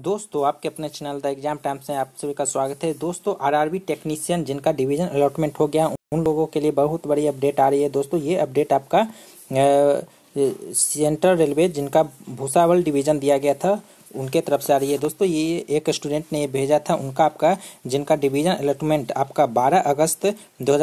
दोस्तों आपके अपने चैनल द एग्जाम टाइम से आप सभी का स्वागत है दोस्तों आरआरबी टेक्नीशियन जिनका डिवीजन अलॉटमेंट हो गया उन लोगों के लिए बहुत बड़ी अपडेट आ रही है दोस्तों ये अपडेट आपका सेंट्रल रेलवे जिनका भूसावल डिवीजन दिया गया था उनके तरफ से आ रही है दोस्तों ये एक स्टूडेंट ने भेजा था उनका आपका जिनका डिवीजन अलॉटमेंट आपका बारह अगस्त दो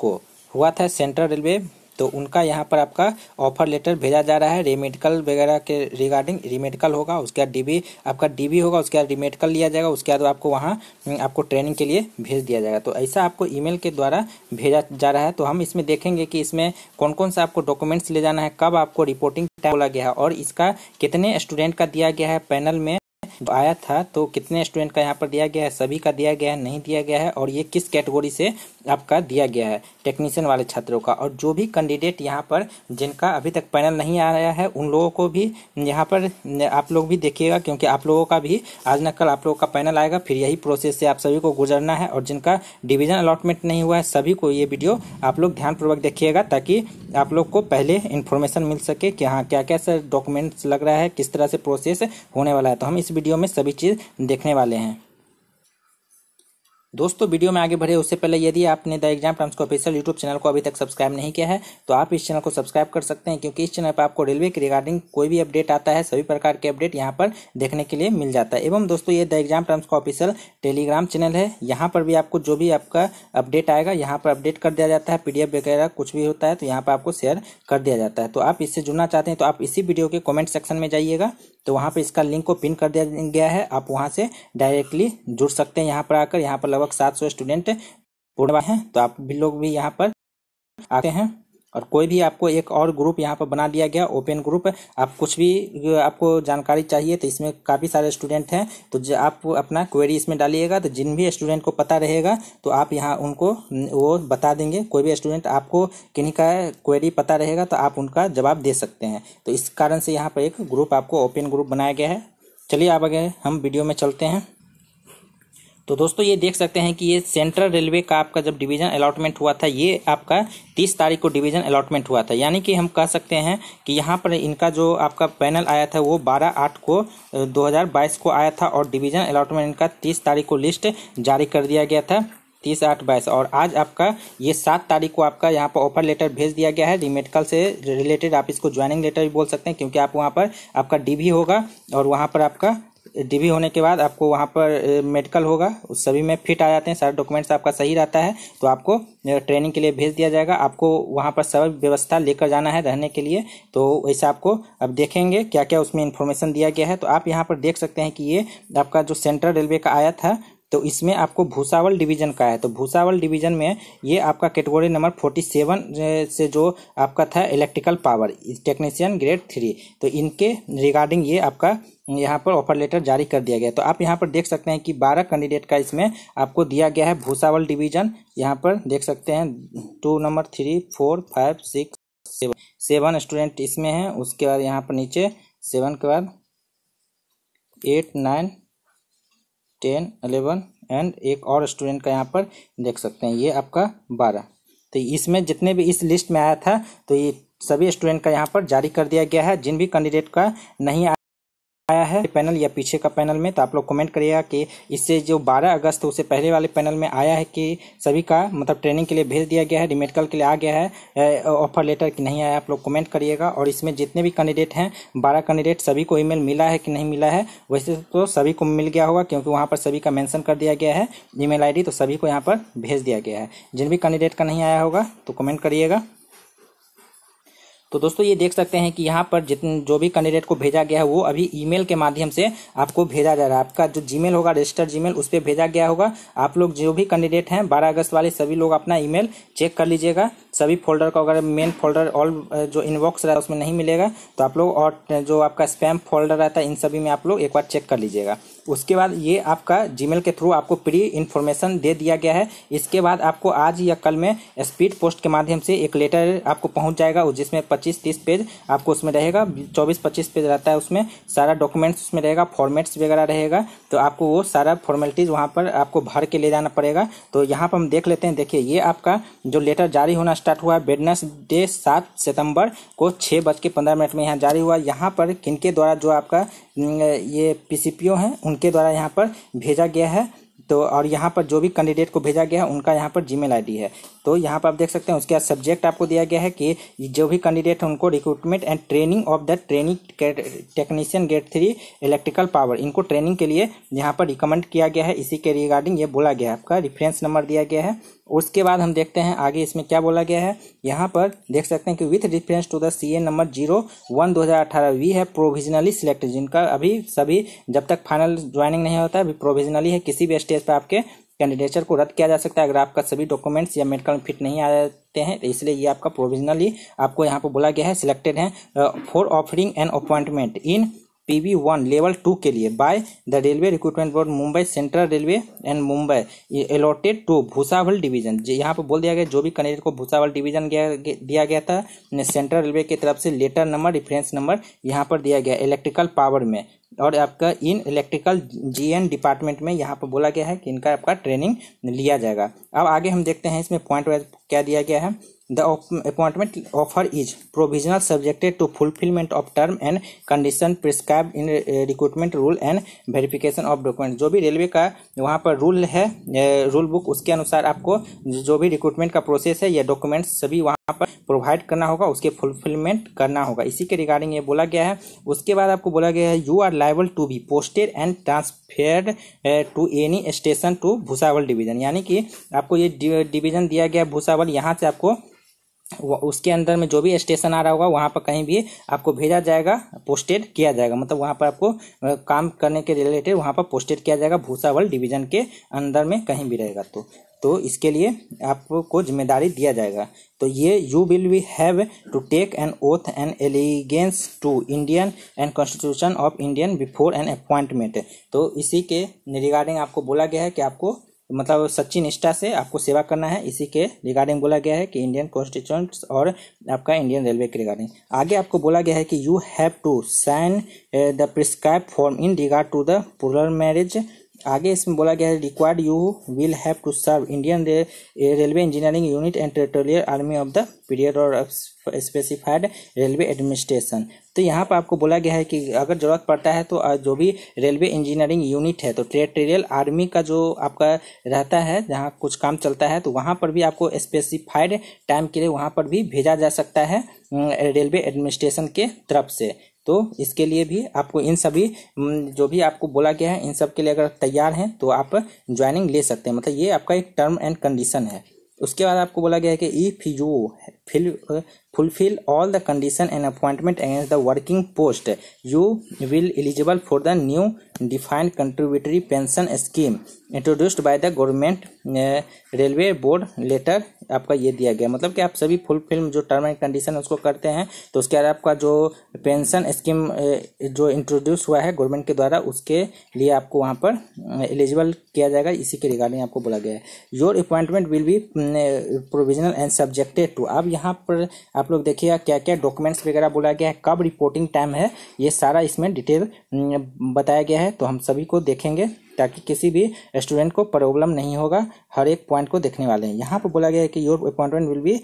को हुआ था सेंट्रल रेलवे तो उनका यहाँ पर आपका ऑफर लेटर भेजा जा रहा है रीमेडिकल वगैरह के रिगार्डिंग रीमेडिकल होगा उसके बाद डी आपका डी होगा उसके बाद रीमेडिकल लिया जाएगा उसके बाद आपको वहाँ हम्म, आपको ट्रेनिंग के लिए भेज दिया जाएगा तो ऐसा आपको ईमेल के द्वारा भेजा जा रहा है तो हम इसमें देखेंगे कि इसमें कौन कौन सा आपको डॉक्यूमेंट्स ले जाना है कब आपको रिपोर्टिंग टाइम बोला गया है और इसका कितने स्टूडेंट का दिया गया है पैनल में आया था तो कितने स्टूडेंट का यहाँ पर दिया गया है सभी का दिया गया है नहीं दिया गया है और ये किस कैटेगोरी से आपका दिया गया है टेक्नीशियन वाले छात्रों का और जो भी कैंडिडेट यहाँ पर जिनका अभी तक पैनल नहीं आ रहा है उन लोगों को भी यहाँ पर आप लोग भी देखिएगा क्योंकि आप लोगों का भी आज न कल आप लोगों का पैनल आएगा फिर यही प्रोसेस से आप सभी को गुजरना है और जिनका डिविजन अलॉटमेंट नहीं हुआ है सभी को ये वीडियो आप लोग ध्यानपूर्वक देखिएगा ताकि आप लोग को पहले इन्फॉर्मेशन मिल सके कि हाँ क्या क्या सर डॉक्यूमेंट्स लग रहा है किस तरह से प्रोसेस होने वाला है तो हम इस वीडियो वीडियो में सभी चीज़ देखने वाले हैं दोस्तों वीडियो में आगे बढ़े उससे पहले यदि आपने द एग्जाम टर्म्स को ऑफिशियल यूट्यूब चैनल को अभी तक सब्सक्राइब नहीं किया है तो आप इस चैनल को सब्सक्राइब कर सकते हैं क्योंकि इस चैनल पर आपको रेलवे के रिगार्डिंग कोई भी अपडेट आता है सभी प्रकार के अपडेट यहाँ पर देखने के लिए मिल जाता है एवं दोस्तों ये द एग्जाम टर्म्स का ऑफिशियल टेलीग्राम चैनल है यहाँ पर भी आपको जो भी आपका अपडेट आएगा यहाँ पर अपडेट कर दिया जाता है पी वगैरह कुछ भी होता है तो यहाँ पर आपको शेयर कर दिया जाता है तो आप इससे जुड़ना चाहते हैं तो आप इसी वीडियो के कॉमेंट सेक्शन में जाइएगा तो वहाँ पर इसका लिंक को पिन कर दिया गया है आप वहाँ से डायरेक्टली जुड़ सकते हैं यहाँ पर आकर यहाँ पर लगभग सात सौ स्टूडेंट पूर्ण हैं तो आप भी लोग भी यहाँ पर आते हैं और कोई भी आपको एक और ग्रुप यहाँ पर बना दिया गया ओपन ग्रुप आप कुछ भी आपको जानकारी चाहिए तो इसमें काफ़ी सारे स्टूडेंट हैं तो आप अपना क्वेरी इसमें डालिएगा तो जिन भी स्टूडेंट को पता रहेगा तो आप यहाँ उनको वो बता देंगे कोई भी स्टूडेंट आपको किन्हीं का क्वेरी पता रहेगा तो आप उनका जवाब दे सकते हैं तो इस कारण से यहाँ पर एक ग्रुप आपको ओपन ग्रुप बनाया गया है चलिए आप आगे हम वीडियो में चलते हैं तो दोस्तों ये देख सकते हैं कि ये सेंट्रल रेलवे का आपका जब डिवीजन अलॉटमेंट हुआ था ये आपका तीस तारीख को डिवीजन अलॉटमेंट हुआ था यानी कि हम कह सकते हैं कि यहाँ पर इनका जो आपका पैनल आया था वो बारह आठ को 2022 को आया था और डिवीजन अलॉटमेंट इनका तीस तारीख को लिस्ट जारी कर दिया गया था तीस आठ बाईस और आज आपका ये सात तारीख को आपका यहाँ पर ऑफर लेटर भेज दिया गया है रिमेडिकल से रिलेटेड आप इसको ज्वाइनिंग लेटर भी बोल सकते हैं क्योंकि आप वहाँ पर आपका डीबी होगा और वहाँ पर आपका डीबी होने के बाद आपको वहाँ पर मेडिकल होगा उस सभी में फिट आ जाते हैं सारे डॉक्यूमेंट्स आपका सही रहता है तो आपको ट्रेनिंग के लिए भेज दिया जाएगा आपको वहाँ पर सब व्यवस्था लेकर जाना है रहने के लिए तो वैसे आपको अब देखेंगे क्या क्या उसमें इन्फॉर्मेशन दिया गया है तो आप यहाँ पर देख सकते हैं कि ये आपका जो सेंट्रल रेलवे का आया था तो इसमें आपको भूसावल डिवीजन का है तो भूसावल डिवीजन में ये आपका कैटेगोरी नंबर फोर्टी सेवन से जो आपका था electrical power technician grade three तो इनके रिगार्डिंग ये आपका यहाँ पर ऑफर लेटर जारी कर दिया गया तो आप यहाँ पर देख सकते हैं कि बारह कैंडिडेट का इसमें आपको दिया गया है भूसावल डिवीजन यहाँ पर देख सकते हैं two number three four five six seven seven student इसमें है उसके बाद यहाँ पर नीचे सेवन के बाद eight nine ten eleven and एक और स्टूडेंट का यहाँ पर देख सकते हैं ये आपका बारह तो इसमें जितने भी इस लिस्ट में आया था तो ये सभी स्टूडेंट का यहाँ पर जारी कर दिया गया है जिन भी कैंडिडेट का नहीं आया है पैनल या पीछे का पैनल में तो आप लोग कमेंट करिएगा कि इससे जो 12 अगस्त उससे पहले वाले पैनल में आया है कि सभी का मतलब ट्रेनिंग के लिए भेज दिया गया है रिमेडिकल के लिए आ गया है ऑफर लेटर कि नहीं आया आप लोग कमेंट करिएगा और इसमें जितने भी कैंडिडेट हैं बारह कैंडिडेट सभी को ई मिला है कि नहीं मिला है वैसे तो सभी को मिल गया होगा क्योंकि वहाँ पर सभी का मैंसन कर दिया गया है ई मेल तो सभी को यहाँ पर भेज दिया गया है जिन भी कैंडिडेट का नहीं आया होगा तो कमेंट करिएगा तो दोस्तों ये देख सकते हैं कि यहाँ पर जितने जो भी कैंडिडेट को भेजा गया है वो अभी ईमेल के माध्यम से आपको भेजा जा रहा है आपका जो जीमेल होगा रजिस्टर जीमेल उस पर भेजा गया होगा आप लोग जो भी कैंडिडेट हैं बारह अगस्त वाले सभी लोग अपना ईमेल चेक कर लीजिएगा सभी फोल्डर को अगर मेन फोल्डर ऑल जो इनबॉक्स रहा है उसमें नहीं मिलेगा तो आप लोग और जो आपका स्पैम फोल्डर रहता है इन सभी में आप लोग एक बार चेक कर लीजिएगा उसके बाद ये आपका जीमेल के थ्रू आपको प्री इन्फॉर्मेशन दे दिया गया है इसके बाद आपको आज या कल में स्पीड पोस्ट के माध्यम से एक लेटर आपको पहुंच जाएगा जिसमें 25-30 पेज आपको उसमें रहेगा 24-25 पेज रहता है उसमें सारा डॉक्यूमेंट्स उसमें रहेगा फॉर्मेट्स वगैरह रहेगा तो आपको वो सारा फॉर्मेलिटीज़ वहाँ पर आपको भर के ले जाना पड़ेगा तो यहाँ पर हम देख लेते हैं देखिए ये आपका जो लेटर जारी होना स्टार्ट स्टार्ट हुआ डे सात सितंबर को छः बज के पंद्रह मिनट में यहाँ जारी हुआ यहाँ पर किनके द्वारा जो आपका ये पीसीपीओ हैं उनके द्वारा यहाँ पर भेजा गया है तो और यहाँ पर जो भी कैंडिडेट को भेजा गया है उनका यहाँ पर जीमेल आईडी है तो यहाँ पर आप देख सकते हैं उसके बाद सब्जेक्ट आपको दिया गया है कि जो भी कैंडिडेट उनको recruitment and training of the training technician grade three electrical power इनको ट्रेनिंग के लिए यहाँ पर रिकमेंड किया गया है इसी के रिगार्डिंग ये बोला गया है आपका रिफरेंस नंबर दिया गया है उसके बाद हम देखते हैं आगे इसमें क्या बोला गया है यहाँ पर देख सकते हैं कि with reference to the C A number zero one दो हज़ार अठारह वी है प्रोविजनली सिलेक्टेड जिनका अभी सभी जब तक फाइनल ज्वाइनिंग नहीं होता अभी प्रोविजनली है किसी भी स्टेज पर आपके कैंडिडेचर को रद्द किया जा सकता है अगर आपका सभी डॉक्यूमेंट्स या मेडिकल में फिट नहीं आ जाते हैं तो इसलिए ये आपका प्रोविजनली आपको यहाँ पर बोला गया है सिलेक्टेड है for offering an appointment in PB one level two के लिए by the railway recruitment board Mumbai central railway and Mumbai allotted to Bhusawal division यहाँ पर बोल दिया गया जो भी कैंडिडेट को भूसावल डिवीजन दिया गया था सेंट्रल रेलवे की तरफ से लेटर नंबर रिफरेंस नंबर यहाँ पर दिया गया इलेक्ट्रिकल पावर में और आपका इन इलेक्ट्रिकल जीएन डिपार्टमेंट में यहाँ पर बोला गया है कि इनका आपका ट्रेनिंग लिया जाएगा अब आगे हम देखते हैं इसमें पॉइंट वाइज क्या दिया गया है the appointment offer is provisional subjected to fulfillment of term and condition prescribed in uh, recruitment rule and verification of document जो भी रेलवे का वहाँ पर रूल है रूल बुक उसके अनुसार आपको जो भी रिक्रूटमेंट का प्रोसेस है या डॉक्यूमेंट सभी वहाँ पर प्रोवाइड करना होगा उसके फुलफिलमेंट करना होगा इसी के रिगार्डिंग ये बोला गया है उसके बाद आपको बोला गया है you are liable to be posted and transfer to any station to Bhusawal division यानी कि आपको ये डिवीजन दिया गया है भूसावल यहाँ से आपको उसके अंदर में जो भी स्टेशन आ रहा होगा वहाँ पर कहीं भी आपको भेजा जाएगा पोस्टेड किया जाएगा मतलब वहाँ पर आपको काम करने के रिलेटेड वहाँ पर पोस्टेड किया जाएगा भूसावल डिवीजन के अंदर में कहीं भी रहेगा तो तो इसके लिए आपको जिम्मेदारी दिया जाएगा तो ये you will we have to take an oath and allegiance to Indian and constitution of Indian before an appointment तो इसी के रिगार्डिंग आपको बोला गया है कि आपको तो मतलब सच्ची निष्ठा से आपको सेवा करना है इसी के रिगार्डिंग बोला गया है कि इंडियन कॉन्स्टिट्यूंट और आपका इंडियन रेलवे के रिगार्डिंग आगे आपको बोला गया है कि you have to sign the prescribe form in regard to the plural marriage आगे इसमें बोला गया है required you will have to serve Indian railway engineering unit and territorial army of the period और स्पेसिफाइड रेलवे एडमिनिस्ट्रेशन तो यहाँ पर आपको बोला गया है कि अगर ज़रूरत पड़ता है तो जो भी रेलवे इंजीनियरिंग यूनिट है तो टेरिटोरियल आर्मी का जो आपका रहता है जहाँ कुछ काम चलता है तो वहाँ पर भी आपको स्पेसिफाइड टाइम के लिए वहाँ पर भी भेजा जा सकता है रेलवे एडमिनिस्ट्रेशन के तरफ से तो इसके लिए भी आपको इन सभी जो भी आपको बोला गया है इन सब के लिए अगर तैयार हैं तो आप ज्वाइनिंग ले सकते हैं मतलब ये आपका एक टर्म एंड कंडीशन है उसके बाद आपको बोला गया है कि ई यू है fill fulfil all the condition and appointment against the working post you will eligible for the new defined contributory pension scheme introduced by the government railway board letter आपका ये दिया गया मतलब कि आप सभी फुल फिल्म जो टर्म एंड कंडीशन उसको करते हैं तो उसके बाद आपका जो पेंशन स्कीम uh, जो इंट्रोड्यूस हुआ है गवर्नमेंट के द्वारा उसके लिए आपको वहाँ पर एलिजिबल uh, किया जाएगा इसी के रिगार्डिंग आपको बोला गया है your appointment will be provisional and subjected to आप यहाँ पर आप लोग देखिएगा क्या क्या डॉक्यूमेंट्स वगैरह बोला गया है कब रिपोर्टिंग टाइम है ये सारा इसमें डिटेल हम्म, बताया गया है तो हम सभी को देखेंगे ताकि किसी भी स्टूडेंट को प्रॉब्लम नहीं होगा हर एक पॉइंट को देखने वाले हैं यहाँ पर बोला गया है कि your appointment will be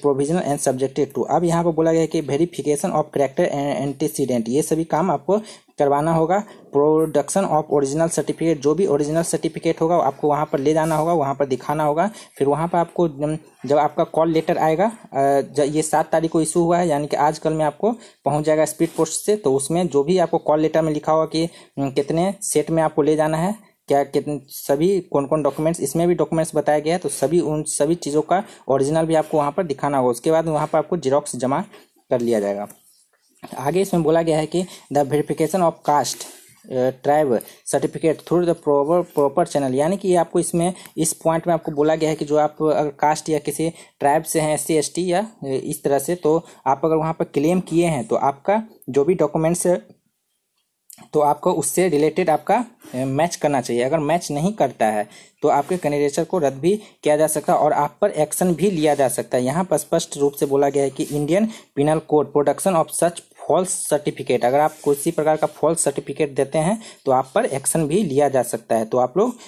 provisional and subjected to अब यहाँ पर बोला गया है कि verification of character and antecedent ये सभी काम आपको करवाना होगा प्रोडक्शन ऑफ ओरिजिनल सर्टिफिकेट जो भी ओरिजिनल सर्टिफिकेट होगा आपको वहाँ पर ले जाना होगा वहाँ पर दिखाना होगा फिर वहाँ पर आपको जब आपका कॉल लेटर आएगा ये सात तारीख को इशू हुआ है यानी कि आज कल में आपको पहुँच जाएगा स्पीड पोस्ट से तो उसमें जो भी आपको कॉल लेटर में लिखा होगा कि कितने सेट में आपको ले जाना है क्या कितने सभी कौन कौन डॉक्यूमेंट्स इसमें भी डॉक्यूमेंट्स बताया गया है तो सभी उन सभी चीज़ों का ओरिजिनल भी आपको वहाँ पर दिखाना होगा उसके बाद वहाँ पर आपको जेरोक्स जमा कर लिया जाएगा आगे इसमें बोला गया है कि the verification of caste tribe certificate through the proper proper channel यानी कि आपको इसमें इस पॉइंट में आपको बोला गया है कि जो आप अगर कास्ट या किसी ट्राइब से हैं एस सी या uh, इस तरह से तो आप अगर वहाँ पर क्लेम किए हैं तो आपका जो भी डॉक्यूमेंट्स तो आपको उससे रिलेटेड आपका मैच uh, करना चाहिए अगर मैच नहीं करता है तो आपके कैंडिडेटर को रद्द भी किया जा सकता है और आप पर एक्शन भी लिया जा सकता है यहाँ पर स्पष्ट रूप से बोला गया है कि Indian penal code production of such false certificate अगर आप किसी प्रकार का फॉल्स सर्टिफिकेट देते हैं तो आप पर एक्शन भी लिया जा सकता है तो आप लोग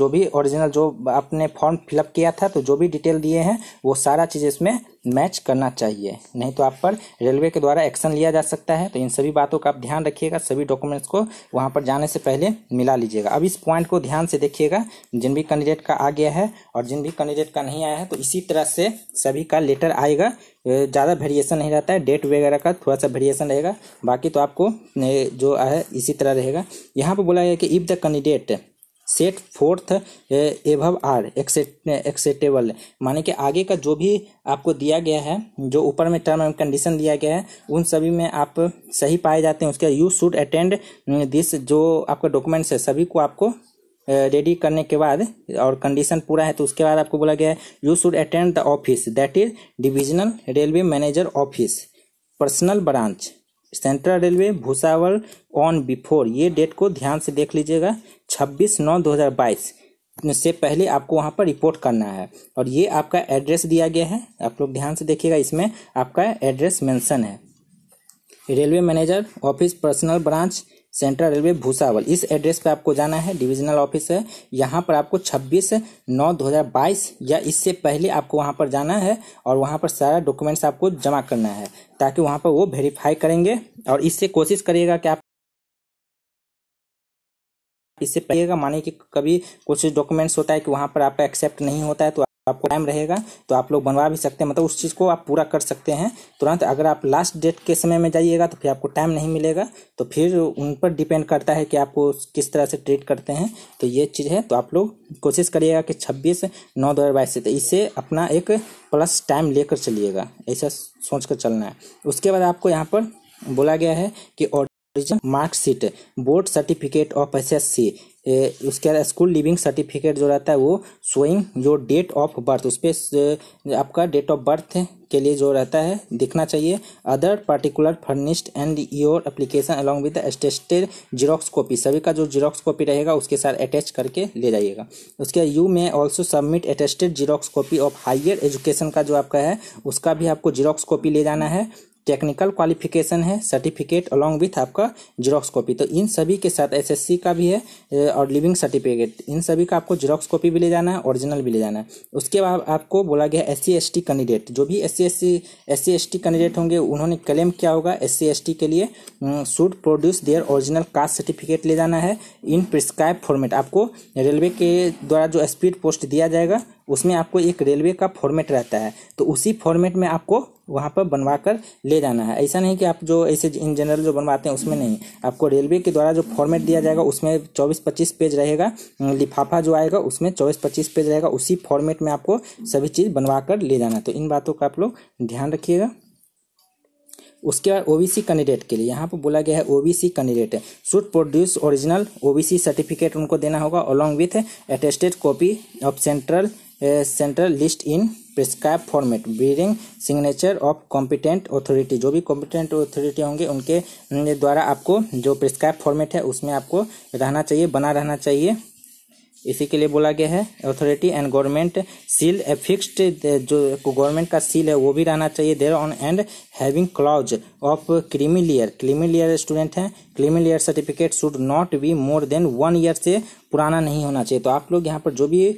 जो भी ओरिजिनल जो आपने फॉर्म फिलअप किया था तो जो भी डिटेल दिए हैं वो सारा चीज़ इसमें मैच करना चाहिए नहीं तो आप पर रेलवे के द्वारा एक्शन लिया जा सकता है तो इन सभी बातों का आप ध्यान रखिएगा सभी डॉक्यूमेंट्स को वहाँ पर जाने से पहले मिला लीजिएगा अब इस पॉइंट को ध्यान से देखिएगा जिन भी कैंडिडेट का आ गया है और जिन भी कैंडिडेट का नहीं आया है तो इसी तरह से सभी का लेटर आएगा ज़्यादा वेरिएशन नहीं रहता है डेट वगैरह का थोड़ा सा वेरिएशन रहेगा बाकी तो आपको जो है इसी तरह रहेगा यहाँ पर बोला गया कि if the candidate set forth above are acceptable माने कि आगे का जो भी आपको दिया गया है जो ऊपर में टर्म एंड कंडीशन दिया गया है उन सभी में आप सही पाए जाते हैं उसके यू शुड अटेंड दिस जो आपका डॉक्यूमेंट्स है सभी को आपको रेडी uh, करने के बाद और कंडीशन पूरा है तो उसके बाद आपको बोला गया है you should attend the office that is divisional railway manager office personnel branch central railway Bhusawal on before ये डेट को ध्यान से देख लीजिएगा 26 नौ 2022 से पहले आपको वहाँ पर रिपोर्ट करना है और ये आपका एड्रेस दिया गया है आप लोग ध्यान से देखिएगा इसमें आपका एड्रेस मेंशन है railway manager office personnel branch central railway Bhusawal इस एड्रेस पे आपको जाना है डिविजनल ऑफिस है यहाँ पर आपको 26 नौ 2022 या इससे पहले आपको वहाँ पर जाना है और वहाँ पर सारा डॉक्यूमेंट्स आपको जमा करना है ताकि वहाँ पर वो वेरीफाई करेंगे और इससे कोशिश करिएगा कि आप इससे पहले मानिए कि कभी कुछ डॉक्यूमेंट्स होता है कि वहाँ पर आपका एक्सेप्ट नहीं होता है तो आपको टाइम रहेगा तो आप लोग बनवा भी सकते हैं मतलब उस चीज़ को आप पूरा कर सकते हैं तुरंत अगर आप लास्ट डेट के समय में जाइएगा तो फिर आपको टाइम नहीं मिलेगा तो फिर उन पर डिपेंड करता है कि आपको किस तरह से ट्रीट करते हैं तो ये चीज़ है तो आप लोग कोशिश करिएगा कि छब्बीस नौ दो हज़ार बाईस से तो इसे अपना एक प्लस टाइम लेकर चलिएगा ऐसा सोच कर चलना है उसके बाद आपको यहाँ पर बोला गया है कि origin marksheet board certificate of S S C उसके स्कूल लिविंग सर्टिफिकेट जो रहता है वो showing your date of birth उस पर आपका डेट ऑफ बर्थ के लिए जो रहता है दिखना चाहिए other particular furnished and your application along with attested xerox copy सभी का जो जीरोक्स कॉपी रहेगा उसके साथ अटैच करके ले जाइएगा उसके you may also submit attested xerox copy of higher education का जो आपका है उसका भी आपको जीरोक्स कॉपी ले जाना है टेक्निकल क्वालिफिकेशन है सर्टिफिकेट अलॉन्ग विथ आपका जीरोक्स कॉपी तो इन सभी के साथ एसएससी का भी है और लिविंग सर्टिफिकेट इन सभी का आपको जीरोक्स कॉपी भी ले जाना है ओरिजिनल भी ले जाना है उसके बाद आपको बोला गया एस सी कैंडिडेट जो भी S C S T candidate होंगे उन्होंने क्लेम किया होगा एस सी के लिए should produce their original caste certificate ले जाना है इन प्रिस्क्राइब फॉर्मेट आपको रेलवे के द्वारा जो स्पीड पोस्ट दिया जाएगा उसमें आपको एक रेलवे का फॉर्मेट रहता है तो उसी फॉर्मेट में आपको वहाँ पर बनवा कर ले जाना है ऐसा नहीं कि आप जो ऐसे इन जनरल जो बनवाते हैं उसमें नहीं आपको रेलवे के द्वारा जो फॉर्मेट दिया जाएगा उसमें चौबीस पच्चीस पेज रहेगा लिफाफा जो आएगा उसमें चौबीस पच्चीस पेज रहेगा उसी फॉर्मेट में आपको सभी चीज़ बनवा कर ले जाना है तो इन बातों का आप लोग ध्यान रखिएगा उसके बाद सी कैंडिडेट के लिए यहाँ पर बोला गया है C candidate should produce original C certificate उनको देना होगा along with attested copy of central centre list in prescribe format bearing signature of competent authority जो भी कॉम्पिटेंट अथॉरिटी होंगे उनके द्वारा आपको जो प्रिस्क्राइब फॉर्मेट है उसमें आपको रहना चाहिए बना रहना चाहिए इसी के लिए बोला गया है authority and government seal a fixed जो गवर्नमेंट का सील है वो भी रहना चाहिए there on and having clause of creamy layer student हैं creamy certificate should not be more than one year से पुराना नहीं होना चाहिए तो आप लोग यहाँ पर जो भी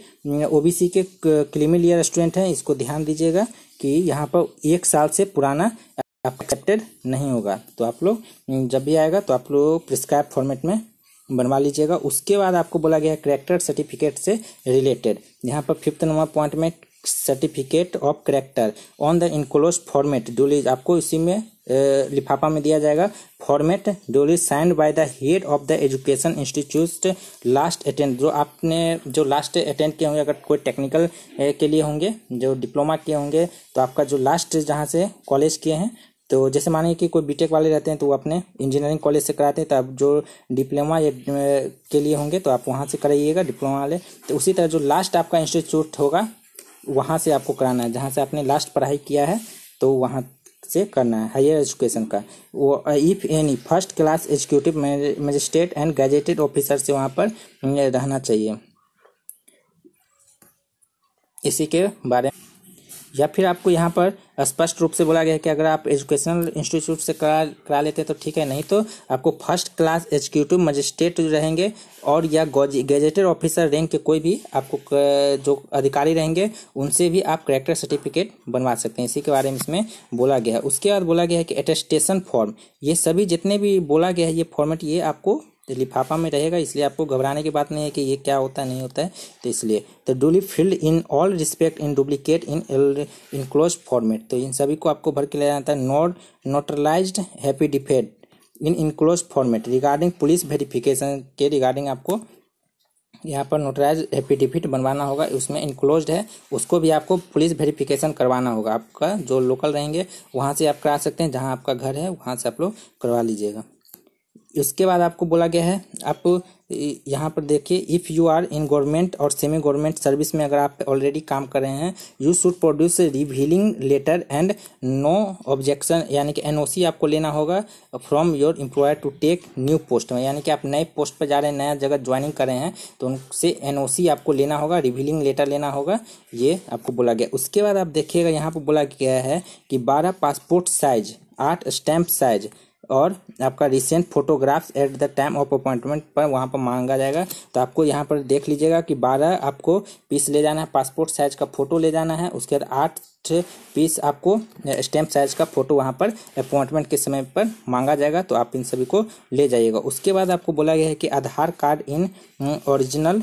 ओबीसी के क्रीमी स्टूडेंट हैं इसको ध्यान दीजिएगा कि यहाँ पर एक साल से पुराना एक्सेप्टेड नहीं होगा तो आप लोग जब भी आएगा तो आप लोग प्रिस्क्राइब फॉर्मेट में बनवा लीजिएगा उसके बाद आपको बोला गया है करेक्टर सर्टिफिकेट से रिलेटेड यहाँ पर फिफ्थ नंबर पॉइंट में certificate of character on the enclose format duly आपको इसी में लिफाफा में दिया जाएगा format duly signed by the head of the education institute last attend जो आपने जो लास्ट अटेंड किए होंगे अगर कोई टेक्निकल के लिए होंगे जो डिप्लोमा किए होंगे तो आपका जो लास्ट जहाँ से कॉलेज किए हैं तो जैसे माने कि कोई बीटेक वाले रहते हैं तो वो अपने इंजीनियरिंग कॉलेज से कराते हैं तो आप जो डिप्लोमा के लिए होंगे तो आप वहाँ से कराइएगा डिप्लोमा वाले तो उसी तरह जो लास्ट आपका इंस्टीट्यूट होगा वहाँ से आपको कराना है जहाँ से आपने लास्ट पढ़ाई किया है तो वहाँ से करना है हायर एजुकेशन का वो if any first class executive magistrate and graduated officer से वहाँ पर रहना चाहिए इसी के बारे में या फिर आपको यहाँ पर स्पष्ट रूप से बोला गया है कि अगर आप एजुकेशनल इंस्टीट्यूट से करा करा लेते हैं तो ठीक है नहीं तो आपको फर्स्ट क्लास एग्जीक्यूटिव मजिस्ट्रेट रहेंगे और या गेजेटेड ऑफिसर रैंक के कोई भी आपको जो अधिकारी रहेंगे उनसे भी आप करेक्टर सर्टिफिकेट बनवा सकते हैं इसी के बारे में इसमें बोला गया है उसके बाद बोला गया है कि एटेस्टेशन फॉर्म ये सभी जितने भी बोला गया है ये फॉर्मेट ये आपको तो लिफाफा में रहेगा इसलिए आपको घबराने की बात नहीं है कि ये क्या होता है नहीं होता है तो इसलिए तो duly filled in all respect in duplicate in enclose format तो इन सभी को आपको भर के ले जाना था नॉट नोटलाइज हैप्पी डिफेड enclose format regarding police verification के रिगार्डिंग आपको यहाँ पर नोटराइज एफिडेविट बनवाना होगा उसमें इनक्लोज है उसको भी आपको पुलिस वेरिफिकेशन करवाना होगा आपका जो लोकल रहेंगे वहाँ से आप करा सकते हैं जहाँ आपका घर है वहाँ से आप लोग करवा लीजिएगा उसके बाद आपको बोला गया है आप यहाँ पर देखिए if you are in government और सेमी गवर्नमेंट सर्विस में अगर आप ऑलरेडी काम कर रहे हैं you should produce relieving letter and no objection यानी कि एनओसी आपको लेना होगा from your employer to take new post में यानी कि आप नए पोस्ट पर जा रहे हैं नया जगह ज्वाइनिंग कर रहे हैं तो उनसे एन आपको लेना होगा रिवीलिंग लेटर लेना होगा ये आपको बोला गया उसके बाद आप देखिएगा यहाँ पर बोला गया है कि बारह पासपोर्ट साइज आठ स्टैम्प साइज और आपका recent photographs at the time of appointment पर वहाँ पर मांगा जाएगा तो आपको यहाँ पर देख लीजिएगा कि बारह आपको पीस ले जाना है पासपोर्ट साइज का फ़ोटो ले जाना है उसके बाद आठ पीस आपको स्टैम्प साइज का फ़ोटो वहाँ पर अपॉइंटमेंट के समय पर मांगा जाएगा तो आप इन सभी को ले जाइएगा उसके बाद आपको बोला गया है कि Aadhaar card in original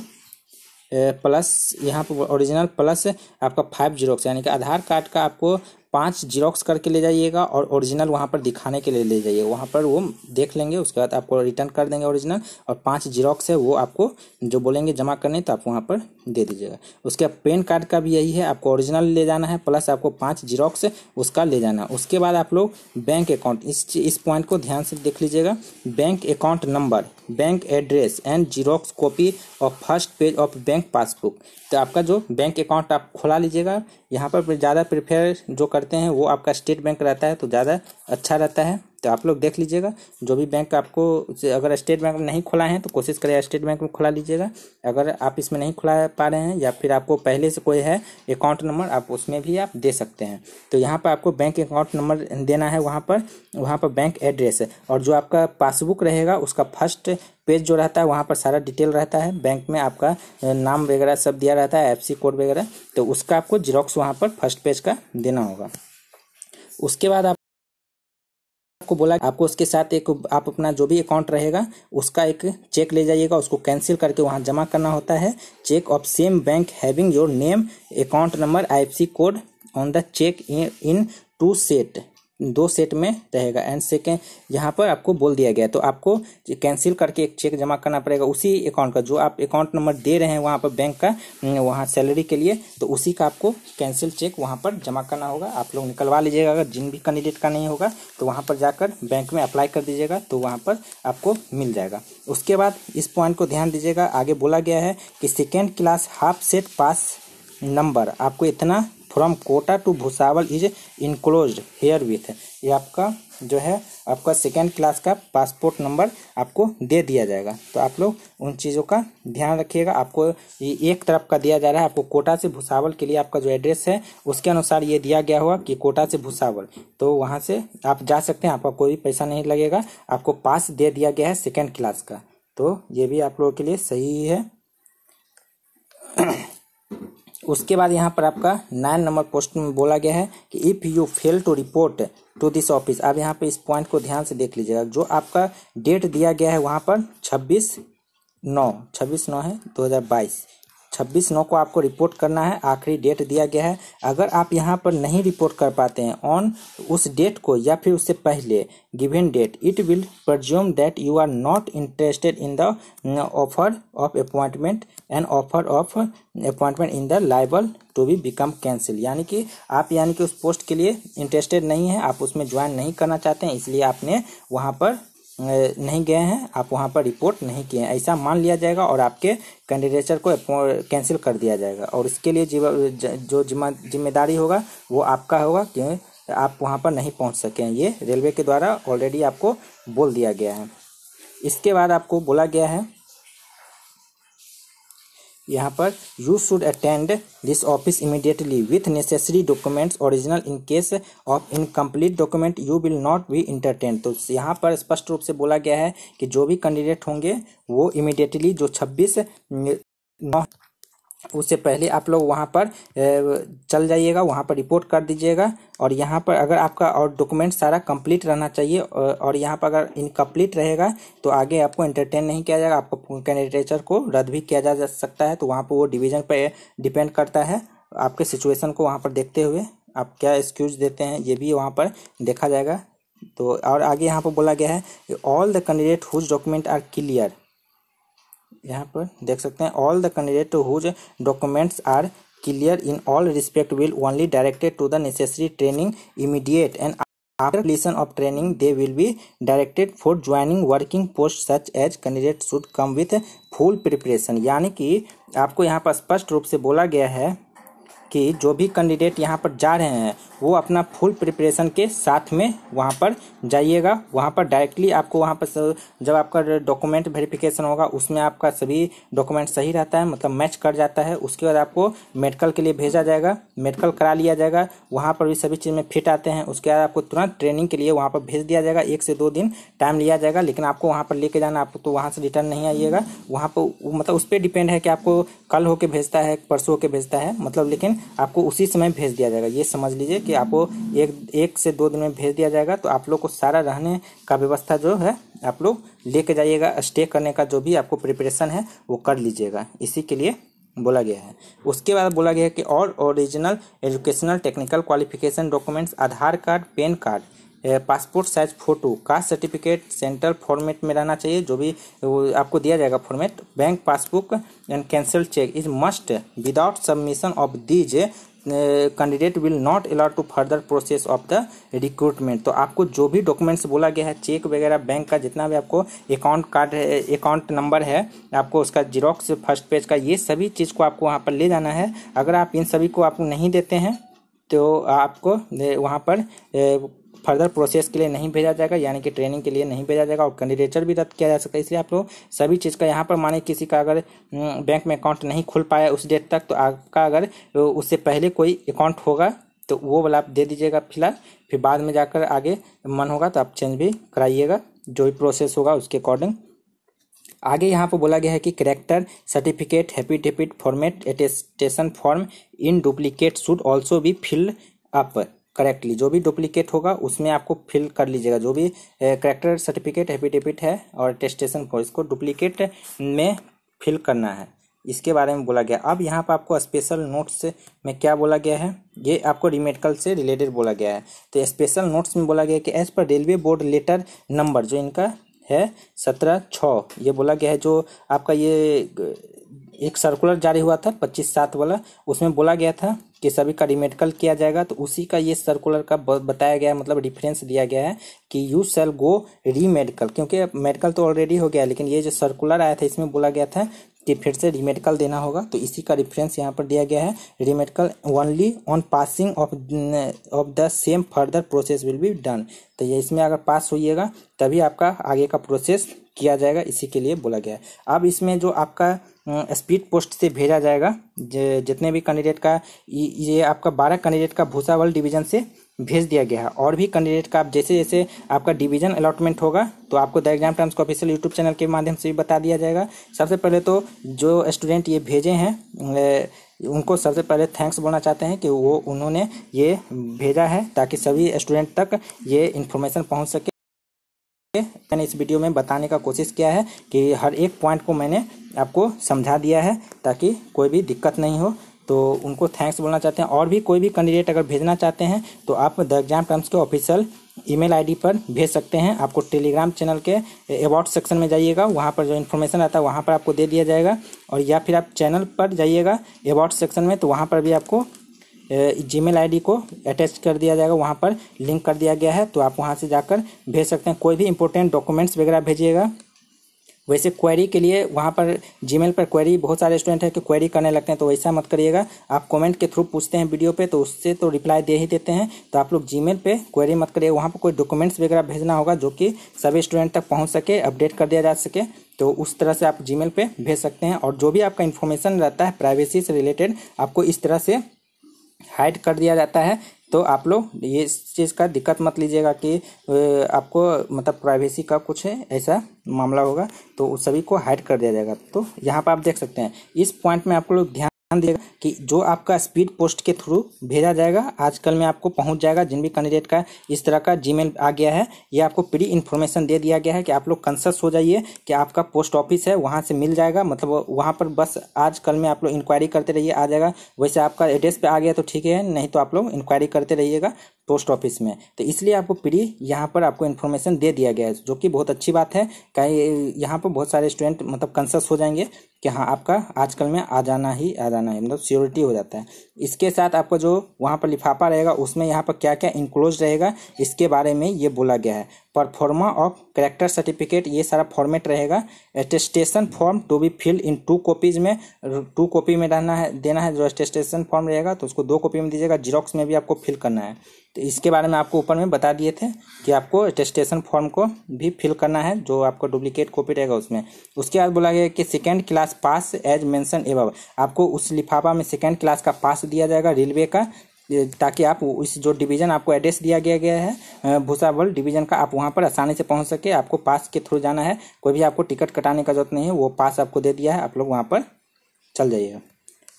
hmm, plus यहाँ पर ओरिजिनल प्लस आपका फाइव जीरोक्स यानी कि आधार कार्ड का आपको पाँच जीरोक्स करके ले जाइएगा और ओरिजिनल वहाँ पर दिखाने के लिए ले जाइए वहाँ पर वो देख लेंगे उसके बाद आपको रिटर्न कर देंगे ओरिजिनल और पाँच जीरोक्स है वो आपको जो बोलेंगे जमा करने तो आप वहाँ पर दे दीजिएगा उसके बाद पेन कार्ड का भी यही है आपको ओरिजिनल ले जाना है प्लस आपको पाँच जीरोक्स उसका ले जाना है उसके बाद आप लोग बैंक अकाउंट इस इस पॉइंट को ध्यान से देख लीजिएगा bank account number bank address and xerox copy of first page of bank passbook तो आपका जो बैंक अकाउंट आप खोला लीजिएगा यहाँ पर ज़्यादा प्रिफेयर जो करते हैं वो आपका स्टेट बैंक रहता है तो ज़्यादा अच्छा रहता है तो आप लोग देख लीजिएगा जो भी बैंक आपको अगर स्टेट बैंक में नहीं खुला है तो कोशिश करें स्टेट बैंक में खुला लीजिएगा अगर आप इसमें नहीं खुला पा रहे हैं या फिर आपको पहले से कोई है अकाउंट नंबर आप उसमें भी आप दे सकते हैं तो यहाँ पर आपको बैंक अकाउंट नंबर देना है वहाँ पर वहाँ पर बैंक एड्रेस और जो आपका पासबुक रहेगा उसका फर्स्ट पेज जो रहता है वहाँ पर सारा डिटेल रहता है बैंक में आपका नाम वगैरह सब दिया रहता है एफ कोड वगैरह तो उसका आपको जीरोक्स वहाँ पर फर्स्ट पेज का देना होगा उसके बाद आप आपको बोला आपको उसके साथ एक आप अपना जो भी अकाउंट रहेगा उसका एक चेक ले जाइएगा उसको कैंसिल करके वहाँ जमा करना होता है cheque of same bank having your name account number I code on the cheque in two set दो सेट में रहेगा एंड सेकेंड यहाँ पर आपको बोल दिया गया तो आपको कैंसिल करके एक चेक जमा करना पड़ेगा उसी अकाउंट का जो आप अकाउंट नंबर दे रहे हैं वहाँ पर बैंक का वहाँ सैलरी के लिए तो उसी का आपको कैंसिल चेक वहाँ पर जमा करना होगा आप लोग निकलवा लीजिएगा अगर जिन भी कैंडिडेट का नहीं होगा तो वहाँ पर जाकर बैंक में अप्लाई कर दीजिएगा तो वहाँ पर आपको मिल जाएगा उसके बाद इस पॉइंट को ध्यान दीजिएगा आगे बोला गया है कि second class half set pass number आपको इतना from Kota to Bhusawal is enclose here with ये आपका जो है आपका सेकेंड क्लास का पासपोर्ट नंबर आपको दे दिया जाएगा तो आप लोग उन चीज़ों का ध्यान रखिएगा आपको ये एक तरफ का दिया जा रहा है आपको कोटा से भुसावल के लिए आपका जो एड्रेस है उसके अनुसार ये दिया गया हुआ कि कोटा से भुसावल तो वहाँ से आप जा सकते हैं आपका कोई पैसा नहीं लगेगा आपको पास दे दिया गया है सेकेंड क्लास का तो ये भी आप लोगों के लिए सही है उसके बाद यहाँ पर आपका नाइन नंबर क्वेश्चन में बोला गया है कि if you fail to report to this office आप यहाँ पे इस पॉइंट को ध्यान से देख लीजिएगा जो आपका डेट दिया गया है वहाँ पर छब्बीस नौ छब्बीस नौ है दो हज़ार बाईस छब्बीस नौ को आपको रिपोर्ट करना है आखिरी डेट दिया गया है अगर आप यहाँ पर नहीं रिपोर्ट कर पाते हैं ऑन तो उस डेट को या फिर उससे पहले given date it will presume that you are not interested in the offer of appointment and offer of appointment in the liable to be become cancel यानी कि आप यानी कि उस पोस्ट के लिए इंटरेस्टेड नहीं है आप उसमें ज्वाइन नहीं करना चाहते हैं इसलिए आपने वहाँ पर नहीं गए हैं आप वहाँ पर रिपोर्ट नहीं किए हैं ऐसा मान लिया जाएगा और आपके कैंडिडेचर को कैंसिल कर दिया जाएगा और इसके लिए जो जिम्मेदारी होगा वो आपका होगा क्यों आप वहाँ पर नहीं पहुँच सके हैं ये रेलवे के द्वारा ऑलरेडी आपको बोल दिया गया है इसके बाद आपको बोला गया है यहाँ पर you should attend this office immediately with necessary documents original in case of incomplete document you will not be entertain तो यहाँ पर स्पष्ट रूप से बोला गया है कि जो भी कैंडिडेट होंगे वो इमिडिएटली जो छब्बीस नौ उससे पहले आप लोग वहाँ पर चल जाइएगा वहाँ पर रिपोर्ट कर दीजिएगा और यहाँ पर अगर आपका और डॉक्यूमेंट सारा कंप्लीट रहना चाहिए और यहाँ पर अगर इनकम्प्लीट रहेगा तो आगे आपको एंटरटेन नहीं किया जाएगा आपको कैंडिडेचर को रद्द भी किया जा सकता है तो वहाँ पर वो डिवीज़न पर डिपेंड करता है आपके सिचुएसन को वहाँ पर देखते हुए आप क्या एक्सक्यूज देते हैं ये भी वहाँ पर देखा जाएगा तो और आगे यहाँ पर बोला गया है all the candidate whose document are clear यहाँ पर देख सकते हैं all the candidate whose documents are clear in all respect will only directed to the necessary training immediate and after completion of training they will be directed for joining working post such as candidate should come with full preparation यानी कि आपको यहाँ पर स्पष्ट रूप से बोला गया है कि जो भी कैंडिडेट यहाँ पर जा रहे हैं वो अपना फुल प्रिपरेशन के साथ में वहाँ पर जाइएगा वहाँ पर डायरेक्टली आपको वहाँ पर जब आपका डॉक्यूमेंट वेरिफिकेशन होगा उसमें आपका सभी डॉक्यूमेंट सही रहता है मतलब मैच कर जाता है उसके बाद आपको मेडिकल के लिए भेजा जाएगा मेडिकल करा लिया जाएगा वहाँ पर भी सभी चीज़ में फिट आते हैं उसके बाद आपको तुरंत ट्रेनिंग के लिए वहाँ पर भेज दिया जाएगा एक से दो दिन टाइम लिया जाएगा लेकिन आपको वहाँ पर लेके जाना आपको तो वहाँ से रिटर्न नहीं आइएगा वहाँ पर मतलब उस पर डिपेंड है कि आपको कल होकर भेजता है परसों होकर भेजता है मतलब लेकिन आपको उसी समय भेज दिया जाएगा ये समझ लीजिए कि आपको एक एक से दो दिन में भेज दिया जाएगा तो आप लोग को सारा रहने का व्यवस्था जो है आप लोग लेके जाइएगा स्टे करने का जो भी आपको प्रिपरेशन है वो कर लीजिएगा इसी के लिए बोला गया है उसके बाद बोला गया है कि और original educational technical qualification documents Aadhaar card PAN card passport size photo caste certificate central format में रहना चाहिए जो भी आपको दिया जाएगा format bank passbook and cancel cheque is must without submission of these candidate will not allowed to further process of the recruitment तो आपको जो भी डॉक्यूमेंट्स बोला गया है चेक वगैरह बैंक का जितना भी आपको अकाउंट कार्ड अकाउंट नंबर है आपको उसका जीरोक्स फर्स्ट पेज का ये सभी चीज़ को आपको वहाँ पर ले जाना है अगर आप इन सभी को आप नहीं देते हैं तो आपको वहाँ पर फर्दर प्रोसेस के लिए नहीं भेजा जाएगा यानी कि ट्रेनिंग के लिए नहीं भेजा जाएगा और कैंडिडेचर भी रद्द किया जा सकता है इसलिए आप लोग सभी चीज़ का यहाँ पर माने किसी का अगर बैंक हम्म, में अकाउंट नहीं खुल पाया उस डेट तक तो आपका अगर तो उससे पहले कोई अकाउंट होगा तो वो वाला आप दे दीजिएगा फिलहाल फिर बाद में जाकर आगे मन होगा तो आप चेंज भी कराइएगा जो भी प्रोसेस होगा उसके अकॉर्डिंग आगे यहाँ पर बोला गया है कि करेक्टर सर्टिफिकेट हैप्पी डेपिट format attestation form in duplicate should also भी फिल्ड अप करेक्टली जो भी डुप्लीकेट होगा उसमें आपको फिल कर लीजिएगा जो भी करेक्टर सर्टिफिकेट एफिडेविट है और टेस्टेशन फॉर इसको डुप्लीकेट में फिल करना है इसके बारे में बोला गया अब यहाँ पर आपको स्पेशल नोट्स में क्या बोला गया है ये आपको रिमेडिकल से रिलेटेड बोला गया है तो स्पेशल नोट्स में बोला गया कि as per railway board letter number जो इनका है सत्रह छः ये बोला गया है जो आपका ये एक सर्कुलर जारी हुआ था पच्चीस सात वाला उसमें बोला गया था कि सभी का रिमेडिकल किया जाएगा तो उसी का ये सर्कुलर का बताया गया है मतलब डिफरेंस दिया गया है कि यू सेल गो रीमेडिकल क्योंकि मेडिकल तो ऑलरेडी हो गया लेकिन ये जो सर्कुलर आया था इसमें बोला गया था कि फिर से रिमेडिकल देना होगा तो इसी का रिफरेंस यहाँ पर दिया गया है remedical only on passing of of the same further process will be done तो ये इसमें अगर पास होइएगा तभी आपका आगे का प्रोसेस किया जाएगा इसी के लिए बोला गया है अब इसमें जो आपका स्पीड पोस्ट से भेजा जाएगा जितने भी कैंडिडेट का ये आपका बारह कैंडिडेट का भूसावल डिवीजन से भेज दिया गया है और भी कैंडिडेट का आप जैसे जैसे आपका डिवीजन अलॉटमेंट होगा तो आपको द एग्जाम टाइम्स का ऑफिशियल यूट्यूब चैनल के माध्यम से भी बता दिया जाएगा सबसे पहले तो जो स्टूडेंट ये भेजे हैं उनको सबसे पहले थैंक्स बोलना चाहते हैं कि वो उन्होंने ये भेजा है ताकि सभी स्टूडेंट तक ये इन्फॉर्मेशन पहुँच सके मैंने इस वीडियो में बताने का कोशिश किया है कि हर एक पॉइंट को मैंने आपको समझा दिया है ताकि कोई भी दिक्कत नहीं हो तो उनको थैंक्स बोलना चाहते हैं और भी कोई भी कैंडिडेट अगर भेजना चाहते हैं तो आप द एग्जाम टर्म्स के ऑफिशियल ईमेल आईडी पर भेज सकते हैं आपको टेलीग्राम चैनल के अवार्ड सेक्शन में जाइएगा वहाँ पर जो इन्फॉर्मेशन आता है वहाँ पर आपको दे दिया जाएगा और या फिर आप चैनल पर जाइएगा अवार्ड सेक्शन में तो वहाँ पर भी आपको जी मेल को अटैच कर दिया जाएगा वहाँ पर लिंक कर दिया गया है तो आप वहाँ से जाकर भेज सकते हैं कोई भी इंपॉर्टेंट डॉक्यूमेंट्स वगैरह भेजिएगा वैसे क्वेरी के लिए वहाँ पर जीमेल पर क्वेरी बहुत सारे स्टूडेंट हैं कि क्वेरी करने लगते हैं तो वैसा मत करिएगा आप कमेंट के थ्रू पूछते हैं वीडियो पे तो उससे तो रिप्लाई दे ही देते हैं तो आप लोग जीमेल पे क्वेरी मत करिए वहाँ पर कोई डॉक्यूमेंट्स वगैरह भेजना होगा जो कि सभी स्टूडेंट तक पहुँच सके अपडेट कर दिया जा सके तो उस तरह से आप जी मेल भेज सकते हैं और जो भी आपका इन्फॉर्मेशन रहता है प्राइवेसी से रिलेटेड आपको इस तरह से हाइड कर दिया जाता है तो आप लोग ये चीज़ का दिक्कत मत लीजिएगा कि आपको मतलब प्राइवेसी का कुछ ऐसा मामला होगा तो सभी को हाइड कर दिया जाएगा तो यहाँ पर आप देख सकते हैं इस पॉइंट में आपको लोग ध्यान ध्यान देगा कि जो आपका स्पीड पोस्ट के थ्रू भेजा जाएगा आजकल में आपको पहुंच जाएगा जिन भी कैंडिडेट का इस तरह का जीमेल आ गया है ये आपको प्री इन्फॉर्मेशन दे दिया गया है कि आप लोग कंसस हो जाइए कि आपका पोस्ट ऑफिस है वहाँ से मिल जाएगा मतलब वहाँ पर बस आजकल में आप लोग इंक्वायरी करते रहिए आ जाएगा वैसे आपका एड्रेस पर आ गया तो ठीक है नहीं तो आप लोग इंक्वायरी करते रहिएगा पोस्ट ऑफिस में तो इसलिए आपको प्री यहाँ पर आपको इन्फॉर्मेशन दे दिया गया है जो कि बहुत अच्छी बात है कहीं यहाँ पर बहुत सारे स्टूडेंट मतलब कंसस हो जाएंगे कि हाँ आपका आजकल में आ जाना ही आ जाना है मतलब सियोरिटी हो जाता है इसके साथ आपका जो वहाँ पर लिफाफा रहेगा उसमें यहाँ पर क्या क्या इंक्लोज रहेगा इसके बारे में ये बोला गया है परफॉर्मा ऑफ करेक्टर सर्टिफिकेट ये सारा फॉर्मेट रहेगा attestation form to be fill in two copies में टू कॉपी में रहना है देना है जो एटेस्टेशन फॉर्म रहेगा तो उसको दो कॉपी में दीजिएगा जीरोक्स में भी आपको फिल करना है तो इसके बारे में आपको ऊपर में बता दिए थे कि आपको एटेस्टेशन फॉर्म को भी फिल करना है जो आपको डुप्लीकेट कॉपी रहेगा उसमें उसके बाद बोला गया कि second class pass as mention above आपको उस लिफाफा में सेकेंड क्लास का पास दिया जाएगा रेलवे का ताकि आप इस जो डिवीज़न आपको एड्रेस दिया गया गया है भूसावल डिवीज़न का आप वहाँ पर आसानी से पहुँच सके आपको पास के थ्रू जाना है कोई भी आपको टिकट कटाने का जरूरत नहीं है वो पास आपको दे दिया है आप लोग वहाँ पर चल जाइएगा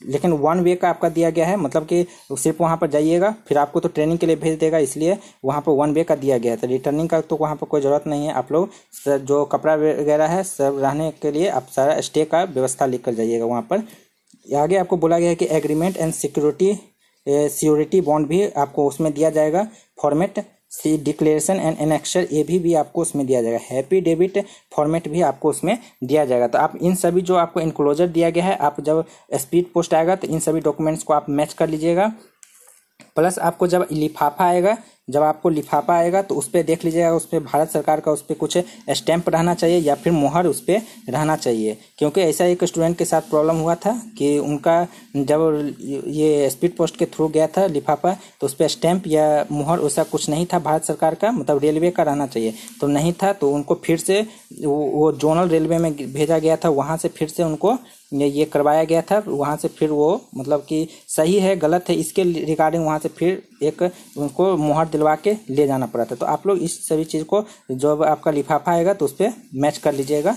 लेकिन वन वे का आपका दिया गया है मतलब कि सिर्फ वहाँ पर जाइएगा फिर आपको तो ट्रेनिंग के लिए भेज देगा इसलिए वहाँ पर वन वे का दिया गया है तो रिटर्निंग का तो वहाँ पर कोई ज़रूरत नहीं है आप लोग जो कपड़ा वगैरह है सब रहने के लिए आप सारा स्टे का व्यवस्था लेकर जाइएगा वहाँ पर आगे आपको बोला गया है कि agreement and security surety bond भी आपको उसमें दिया जाएगा format C declaration and annexure ये भी भी आपको उसमें दिया जाएगा हैप्पी डेबिट फॉर्मेट भी आपको उसमें दिया जाएगा तो आप इन सभी जो आपको इनक्लोजर दिया गया है आप जब स्पीड पोस्ट आएगा तो इन सभी डॉक्यूमेंट्स को आप मैच कर लीजिएगा प्लस आपको जब लिफाफा आएगा जब आपको लिफाफा आएगा तो उस पर देख लीजिएगा उस पर भारत सरकार का उस पर कुछ स्टैंप रहना चाहिए या फिर मोहर उस पर रहना चाहिए क्योंकि ऐसा एक स्टूडेंट के साथ प्रॉब्लम हुआ था कि उनका जब ये स्पीड पोस्ट के थ्रू गया था लिफाफा तो उस पर स्टैंप या मोहर वैसा कुछ नहीं था भारत सरकार का मतलब रेलवे का रहना चाहिए तो नहीं था तो उनको फिर से वो जोनल रेलवे में भेजा गया था वहाँ से फिर से उनको ये करवाया गया था वहाँ से फिर वो मतलब कि सही है गलत है इसके रिगार्डिंग वहाँ से फिर एक उनको मोहर दिला सिलवा के ले जाना पड़ा था तो आप लोग इस सभी चीज़ को जब आपका लिफाफा आएगा तो उस पर मैच कर लीजिएगा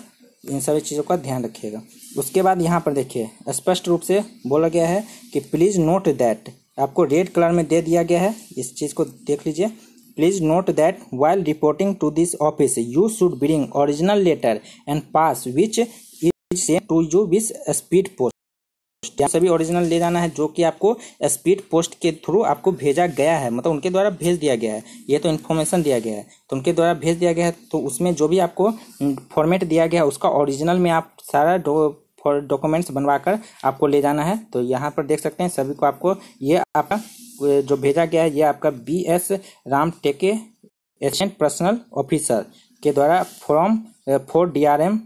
इन सभी चीज़ों का ध्यान रखिएगा उसके बाद यहाँ पर देखिए स्पष्ट रूप से बोला गया है कि प्लीज़ नोट दैट आपको रेड कलर में दे दिया गया है इस चीज़ को देख लीजिए please note that while reporting to this office you should bring original letter and pass which is same to you via speed post सभी ओरिजिनल ले जाना है जो कि आपको स्पीड पोस्ट के थ्रू आपको भेजा गया है मतलब उनके द्वारा भेज दिया गया है ये तो इन्फॉर्मेशन दिया गया है तो उनके द्वारा भेज दिया गया है तो उसमें जो भी आपको फॉर्मेट दिया गया है उसका ओरिजिनल में आप सारा फॉर डॉक्यूमेंट्स बनवा कर आपको ले जाना है तो यहाँ पर देख सकते हैं सभी को आपको ये आपका जो भेजा गया है ये आपका बी एस राम टेके एसेंट पर्सनल ऑफिसर के द्वारा form four D R M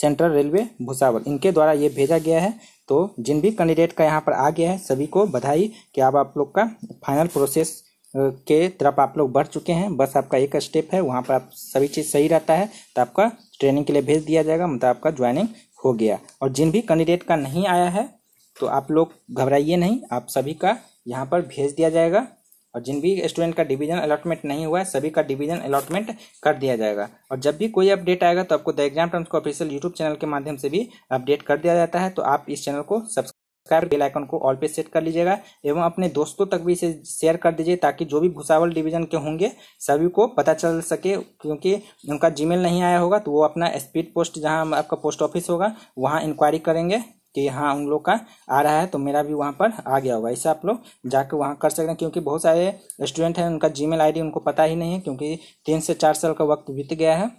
central railway Bhusawal इनके द्वारा ये भेजा गया है तो जिन भी कैंडिडेट का यहाँ पर आ गया है सभी को बधाई कि अब आप लोग का फाइनल प्रोसेस के तरफ आप लोग बढ़ चुके हैं बस आपका एक स्टेप है वहाँ पर आप सभी चीज़ सही रहता है तो आपका ट्रेनिंग के लिए भेज दिया जाएगा मतलब आपका ज्वाइनिंग हो गया और जिन भी कैंडिडेट का नहीं आया है तो आप लोग घबराइए नहीं आप सभी का यहाँ पर भेज दिया जाएगा और जिन भी स्टूडेंट का डिवीजन अलॉटमेंट नहीं हुआ है सभी का डिवीजन अलॉटमेंट कर दिया जाएगा और जब भी कोई अपडेट आएगा तो आपको द एग्जाम टर्म्स को ऑफिशियल यूट्यूब चैनल के माध्यम से भी अपडेट कर दिया जाता है तो आप इस चैनल को सब्सक्राइब बेल आइकन को ऑल पे सेट कर लीजिएगा एवं अपने दोस्तों तक भी इसे शेयर कर दीजिए ताकि जो भी भुसावल डिवीजन के होंगे सभी को पता चल सके क्योंकि उनका जीमेल नहीं आया होगा तो वो अपना स्पीड पोस्ट जहाँ आपका पोस्ट ऑफिस होगा वहाँ इंक्वायरी करेंगे कि यहाँ उन लोग का आ रहा है तो मेरा भी वहाँ पर आ गया होगा ऐसे आप लोग जाकर वहाँ कर सकते हैं क्योंकि बहुत सारे स्टूडेंट हैं उनका जीमेल आईडी उनको पता ही नहीं है क्योंकि तीन से चार साल का वक्त बीत गया है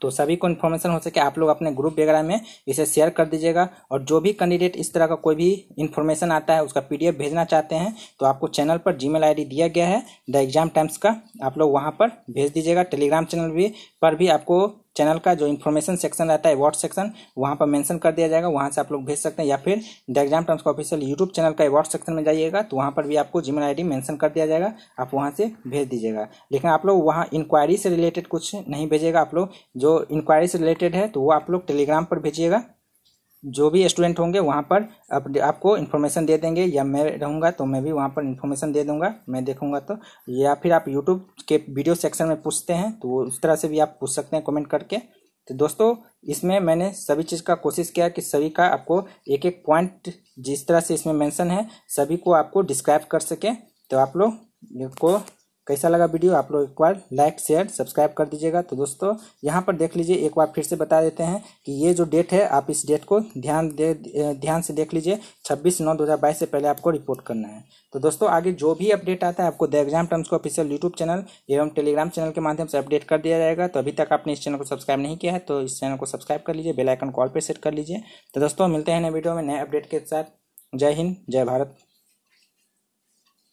तो सभी को इन्फॉर्मेशन हो सके आप लोग अपने ग्रुप वगैरह में इसे शेयर कर दीजिएगा और जो भी कैंडिडेट इस तरह का कोई भी इन्फॉर्मेशन आता है उसका पीडीएफ भेजना चाहते हैं तो आपको चैनल पर जीमेल आईडी दिया गया है द एग्जाम टाइम्स का आप लोग वहाँ पर भेज दीजिएगा टेलीग्राम चैनल भी पर भी आपको चैनल का जो इन्फॉर्मेशन सेक्शन रहता है व्हाट सेक्शन वहाँ पर मेंशन कर दिया जाएगा वहाँ से आप लोग भेज सकते हैं या फिर द एग्जाम टर्म्स का ऑफिशियल यूट्यूब चैनल का व्हाट सेक्शन में जाइएगा तो वहाँ पर भी आपको जीमेल आई मेंशन कर दिया जाएगा आप वहाँ से भेज दीजिएगा लेकिन आप लोग वहाँ इंक्वायरी से रिलेटेड कुछ नहीं भेजेगा आप लोग जो इंक्वायरी से रिलेटेड है तो वो आप लोग टेलीग्राम पर भेजिएगा जो भी स्टूडेंट होंगे वहाँ पर आप, आपको इन्फॉर्मेशन दे देंगे या मैं रहूँगा तो मैं भी वहाँ पर इन्फॉर्मेशन दे दूँगा मैं देखूँगा तो या फिर आप यूट्यूब के वीडियो सेक्शन में पूछते हैं तो उस तरह से भी आप पूछ सकते हैं कमेंट करके तो दोस्तों इसमें मैंने सभी चीज़ का कोशिश किया कि सभी का आपको एक एक पॉइंट जिस तरह से इसमें मैंसन है सभी को आपको डिस्क्राइब कर सकें तो आप लोग को कैसा लगा वीडियो आप लोग एक बार लाइक शेयर सब्सक्राइब कर दीजिएगा तो दोस्तों यहाँ पर देख लीजिए एक बार फिर से बता देते हैं कि ये जो डेट है आप इस डेट को ध्यान दे ध्यान से देख लीजिए छब्बीस नौ दो हज़ार बाईस से पहले आपको रिपोर्ट करना है तो दोस्तों आगे जो भी अपडेट आता है आपको द एग्जाम टर्म्स को ऑफिशियल यूट्यूब चैनल एवं टेलीग्राम चैनल के माध्यम से अपडेट कर दिया जाएगा तो अभी तक आपने इस चैनल को सब्सक्राइब नहीं किया है तो इस चैनल को सब्सक्राइब कर लीजिए बेलाइकन कॉल पर सेट कर लीजिए तो दोस्तों मिलते हैं नए वीडियो में नए अपडेट के साथ जय हिंद जय भारत